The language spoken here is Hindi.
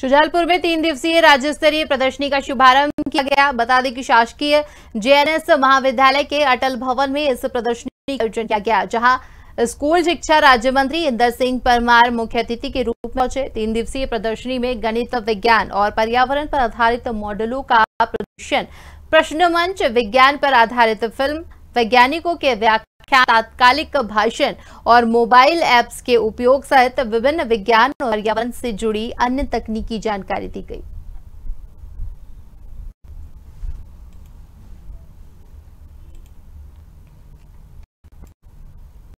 शुजालपुर में तीन दिवसीय राज्य स्तरीय प्रदर्शनी का शुभारंभ किया गया बता दें कि शासकीय जेएनएस महाविद्यालय के अटल भवन में इस प्रदर्शनी का आयोजन किया गया जहां स्कूल शिक्षा राज्य मंत्री इंदर सिंह परमार मुख्य अतिथि के रूप में पहुंचे तीन दिवसीय प्रदर्शनी में गणित विज्ञान और पर्यावरण पर आधारित मॉडलों का प्रदर्शन प्रश्न मंच विज्ञान पर आधारित फिल्म वैज्ञानिकों के व्याख्या तात्कालिक भाषण और मोबाइल एप्स के उपयोग सहित विभिन्न विज्ञान और पर्यावरण से जुड़ी अन्य तकनीकी जानकारी दी गई